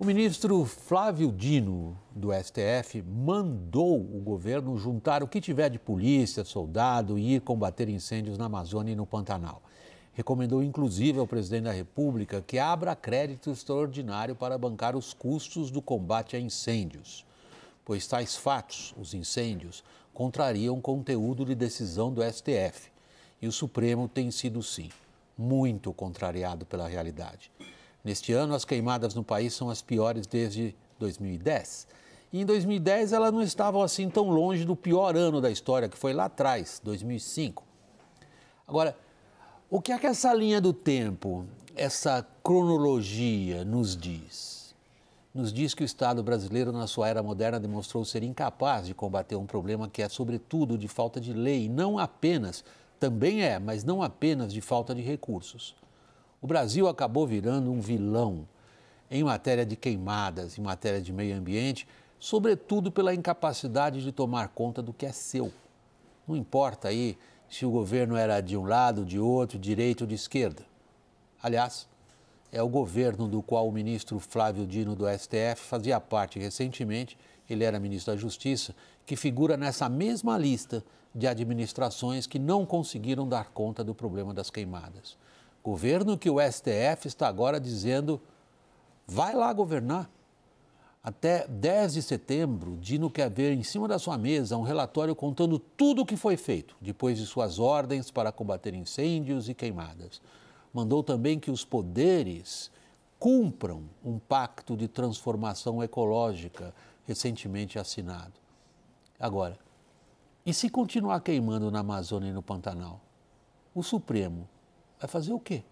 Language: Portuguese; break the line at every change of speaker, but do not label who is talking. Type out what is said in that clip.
O ministro Flávio Dino, do STF, mandou o governo juntar o que tiver de polícia, soldado e ir combater incêndios na Amazônia e no Pantanal. Recomendou, inclusive, ao presidente da República que abra crédito extraordinário para bancar os custos do combate a incêndios, pois tais fatos, os incêndios, contrariam o conteúdo de decisão do STF. E o Supremo tem sido, sim, muito contrariado pela realidade. Neste ano, as queimadas no país são as piores desde 2010. E em 2010, elas não estavam assim tão longe do pior ano da história, que foi lá atrás, 2005. Agora, o que é que essa linha do tempo, essa cronologia nos diz? Nos diz que o Estado brasileiro, na sua era moderna, demonstrou ser incapaz de combater um problema que é, sobretudo, de falta de lei, não apenas, também é, mas não apenas de falta de recursos. O Brasil acabou virando um vilão em matéria de queimadas, em matéria de meio ambiente, sobretudo pela incapacidade de tomar conta do que é seu. Não importa aí se o governo era de um lado, de outro, direita ou de esquerda. Aliás, é o governo do qual o ministro Flávio Dino do STF fazia parte recentemente, ele era ministro da Justiça, que figura nessa mesma lista de administrações que não conseguiram dar conta do problema das queimadas. Governo que o STF está agora dizendo vai lá governar. Até 10 de setembro, Dino quer ver em cima da sua mesa um relatório contando tudo o que foi feito depois de suas ordens para combater incêndios e queimadas. Mandou também que os poderes cumpram um pacto de transformação ecológica recentemente assinado. Agora, e se continuar queimando na Amazônia e no Pantanal? O Supremo Vai fazer o quê?